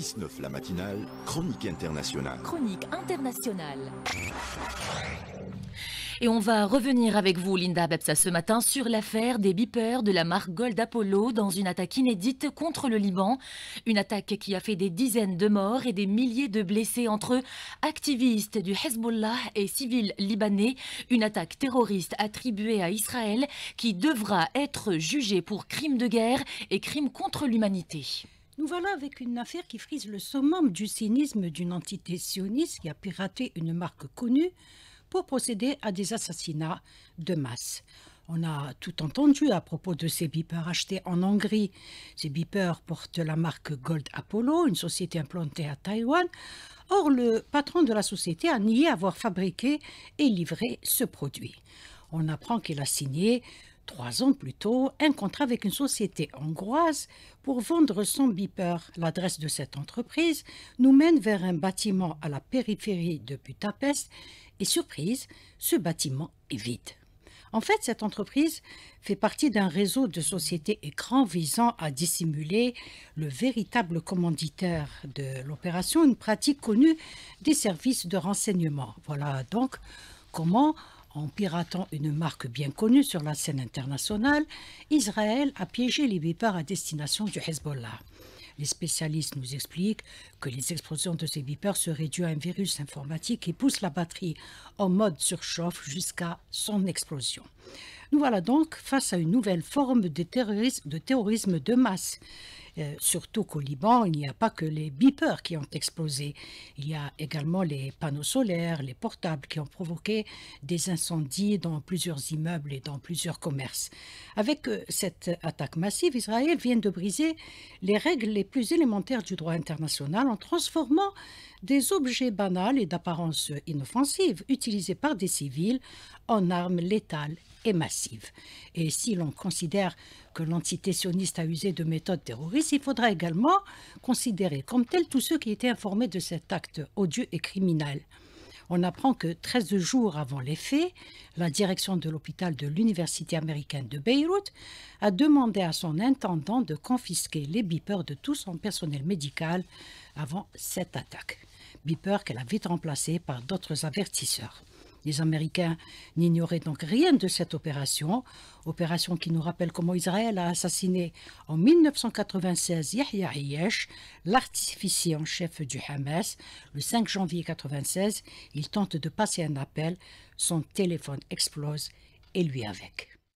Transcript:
19 la matinale, chronique internationale. Chronique internationale. Et on va revenir avec vous, Linda Bepsa, ce matin sur l'affaire des beepers de la marque Gold Apollo dans une attaque inédite contre le Liban. Une attaque qui a fait des dizaines de morts et des milliers de blessés entre activistes du Hezbollah et civils libanais. Une attaque terroriste attribuée à Israël qui devra être jugée pour crime de guerre et crime contre l'humanité. Nous voilà avec une affaire qui frise le summum du cynisme d'une entité sioniste qui a piraté une marque connue pour procéder à des assassinats de masse. On a tout entendu à propos de ces beepers achetés en Hongrie. Ces beepers portent la marque Gold Apollo, une société implantée à Taïwan. Or, le patron de la société a nié avoir fabriqué et livré ce produit. On apprend qu'il a signé trois ans plus tôt, un contrat avec une société hongroise pour vendre son beeper. L'adresse de cette entreprise nous mène vers un bâtiment à la périphérie de Budapest et surprise, ce bâtiment est vide. En fait, cette entreprise fait partie d'un réseau de sociétés écrans visant à dissimuler le véritable commanditaire de l'opération, une pratique connue des services de renseignement. Voilà donc comment en piratant une marque bien connue sur la scène internationale, Israël a piégé les vipères à destination du Hezbollah. Les spécialistes nous expliquent que les explosions de ces vipères seraient dues à un virus informatique qui pousse la batterie en mode surchauffe jusqu'à son explosion. Nous voilà donc face à une nouvelle forme de, terrorisme de masse. Euh, surtout qu'au Liban, il n'y a pas que les beepers qui ont explosé. Il y a également les panneaux solaires, les portables qui ont provoqué des incendies dans plusieurs immeubles et dans plusieurs commerces. Avec euh, cette attaque massive, Israël vient de briser les règles les plus élémentaires du droit international en transformant des objets banals et d'apparence inoffensive utilisés par des civils en armes létales et massives. Et si l'on considère que l'entité sioniste a usé de méthodes terroristes, il faudra également considérer comme tels tous ceux qui étaient informés de cet acte odieux et criminel. On apprend que 13 jours avant les faits, la direction de l'hôpital de l'Université américaine de Beyrouth a demandé à son intendant de confisquer les beepers de tout son personnel médical avant cette attaque. Beepers qu'elle a vite remplacés par d'autres avertisseurs. Les Américains n'ignoraient donc rien de cette opération, opération qui nous rappelle comment Israël a assassiné en 1996 Yahya Hayesh, l'artificier en chef du Hamas. Le 5 janvier 1996, il tente de passer un appel, son téléphone explose et lui avec.